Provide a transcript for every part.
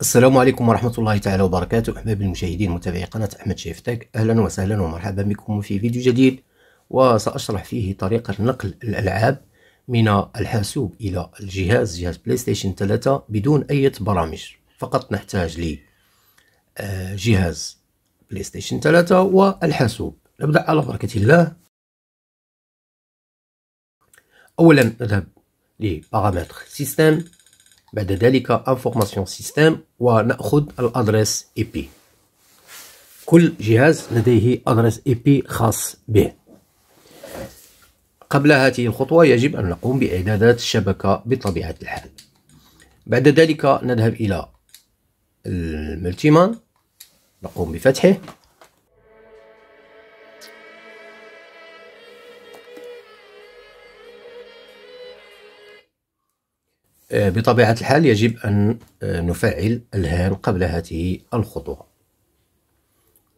السلام عليكم ورحمة الله تعالى وبركاته أحباب المشاهدين متابعي قناة أحمد شيف أهلا وسهلا ومرحبا بكم في فيديو جديد وسأشرح فيه طريقة نقل الألعاب من الحاسوب إلى الجهاز جهاز بلاي ستيشن 3 بدون أي برامج فقط نحتاج لي آه، جهاز بلاي ستيشن 3 والحاسوب نبدأ على بركة الله أولا نذهب لبارامتر سيستم بعد ذلك انفورماسيون سيستم وناخذ الادريس اي بي كل جهاز لديه ادريس اي بي خاص به قبل هذه الخطوة يجب أن نقوم بإعدادات الشبكة بطبيعة الحال بعد ذلك نذهب إلى الملتيمان نقوم بفتحه آه، بطبيعة الحال يجب أن آه، نفعل الهان قبل هذه الخطوة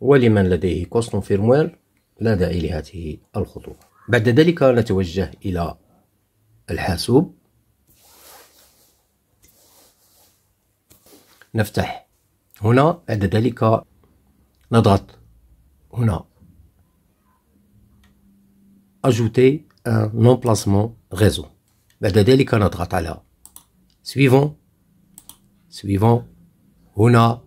ولمن لديه كوستون فيرموير لا داعي لهذه الخطوة بعد ذلك نتوجه إلى الحاسوب نفتح هنا بعد ذلك نضغط هنا أجوتي أن بلاسمون غيزو بعد ذلك نضغط على سويفون سويفون هنا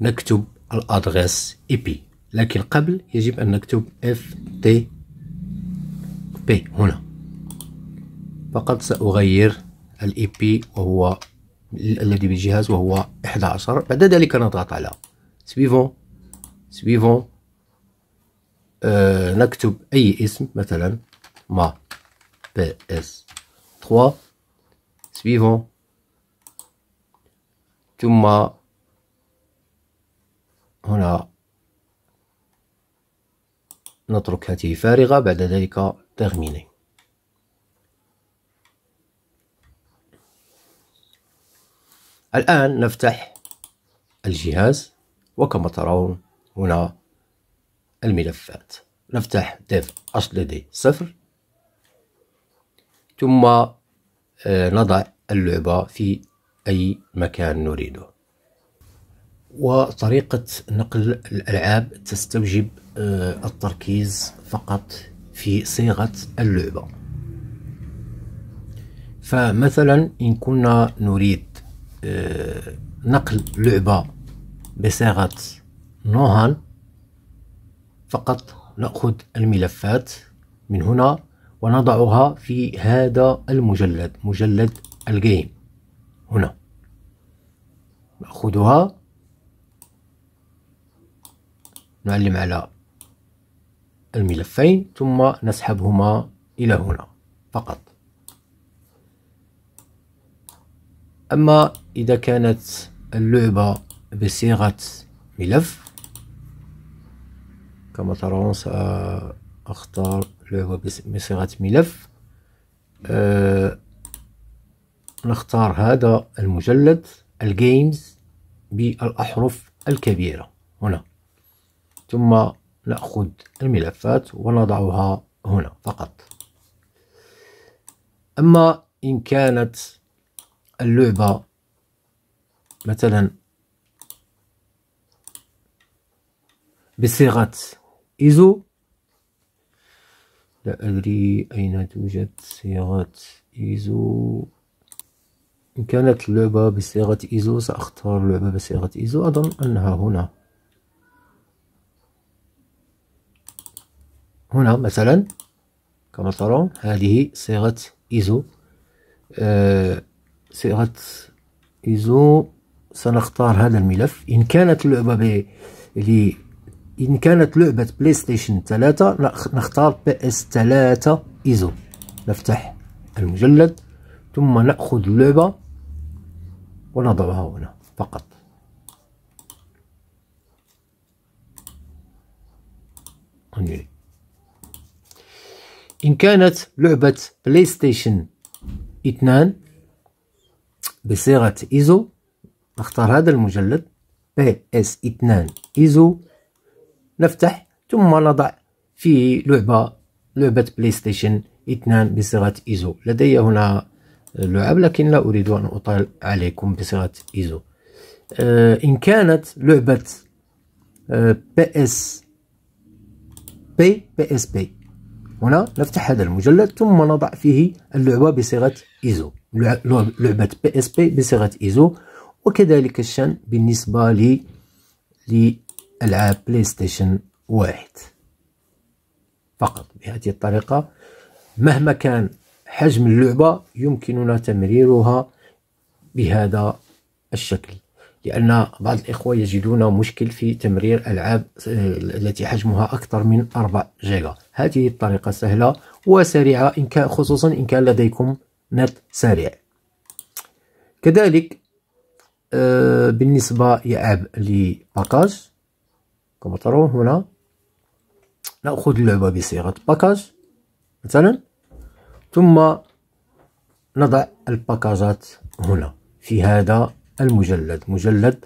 نكتب الأدغيس اي بي لكن قبل يجب أن نكتب اف تي بي هنا فقط سأغير الاي بي وهو الذي بالجهاز وهو 11 بعد ذلك نضغط على سويفون سويفون أه نكتب أي اسم مثلا ما بي اس 3 سويفون ثم هنا نترك هذه فارغة بعد ذلك تغميني الآن نفتح الجهاز وكما ترون هنا الملفات نفتح dev hdd 0 ثم آه، نضع اللعبة في أي مكان نريده وطريقة نقل الألعاب تستوجب آه، التركيز فقط في صيغة اللعبة فمثلا إن كنا نريد آه، نقل لعبة بصيغة نوهان فقط نأخذ الملفات من هنا ونضعها في هذا المجلد مجلد الجيم هنا نأخذها نعلم على الملفين ثم نسحبهما إلى هنا فقط أما إذا كانت اللعبة بصيغة ملف كما ترون سأختار لعبة بصيغة ملف أه نختار هذا المجلد الجيمز بالأحرف الكبيرة هنا ثم نأخذ الملفات ونضعها هنا فقط أما إن كانت اللعبة مثلا بصيغة إيزو لا أدري أين توجد صيغة إيزو إن كانت اللعبة بصيغة إيزو سأختار لعبة بصيغة إيزو أظن أنها هنا هنا مثلا كما ترون هذه صيغة إيزو آه صيغة إيزو سنختار هذا الملف إن كانت اللعبة ب إن كانت لعبة بلاي ستيشن 3 نختار بي اس 3 إيزو نفتح المجلد ثم نأخذ اللعبة ونضعها هنا فقط إن كانت لعبة بلاي ستيشن 2 بصيغة إيزو نختار هذا المجلد بي اس 2 إيزو نفتح ثم نضع فيه لعبة لعبة بلاي ستيشن 2 بصيغة إيزو لدي هنا اللعب لكن لا أريد أن أطال عليكم بصيغة إيزو آه، إن كانت لعبة بي اس بي بي اس بي هنا نفتح هذا المجلد ثم نضع فيه اللعبة بصيغة إيزو لعبة بي اس بي بصيغة إيزو وكذلك الشأن بالنسبة ل لألعاب بلاي ستيشن واحد فقط بهذه الطريقة مهما كان حجم اللعبة يمكننا تمريرها بهذا الشكل لأن بعض الإخوة يجدون مشكل في تمرير ألعاب آه، التي حجمها أكثر من 4 جيجا هذه الطريقة سهلة وسريعة إن كان خصوصا إن كان لديكم نت سريع كذلك آه، بالنسبة يعاب لباكاج كما ترون هنا نأخذ اللعبة بصيغة باكاج مثلا ثم نضع الباكاجات هنا في هذا المجلد مجلد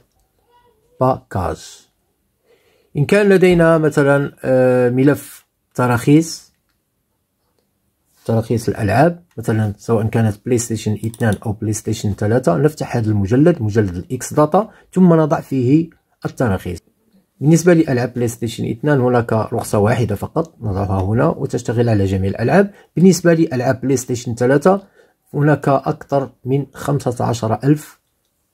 باكاج إن كان لدينا مثلا آه، ملف تراخيص تراخيص الألعاب مثلا سواء كانت بلاي ستيشن 2 أو بلاي ستيشن 3 نفتح هذا المجلد مجلد الإكس داتا ثم نضع فيه التراخيص بالنسبة لألعاب بلاي ستيشن 2 هناك رخصة واحدة فقط نضعها هنا وتشتغل على جميع الألعاب بالنسبة لألعاب بلاي ستيشن 3 هناك أكثر من 15 ألف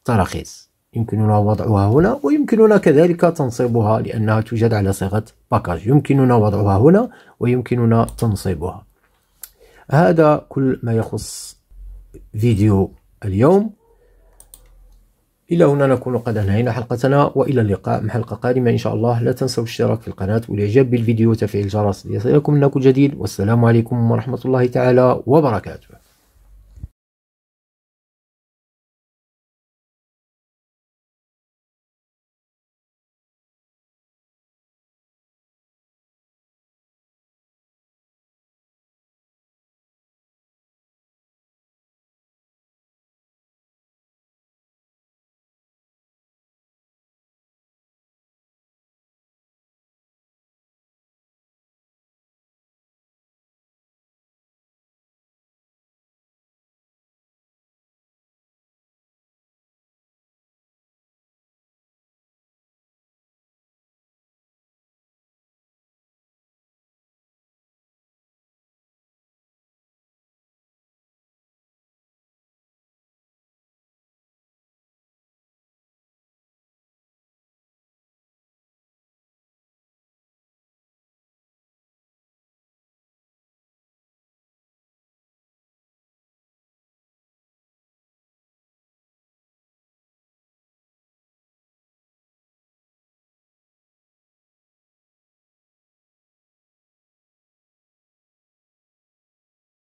تراخيص يمكننا وضعها هنا ويمكننا كذلك تنصيبها لأنها توجد على صيغة باكاج يمكننا وضعها هنا ويمكننا تنصيبها هذا كل ما يخص فيديو اليوم إلى هنا نكون قد أنهينا حلقتنا وإلى اللقاء مع حلقة قادمة إن شاء الله لا تنسوا الاشتراك في القناة والإعجاب بالفيديو وتفعيل الجرس ليصلكم كل جديد والسلام عليكم ورحمة الله تعالى وبركاته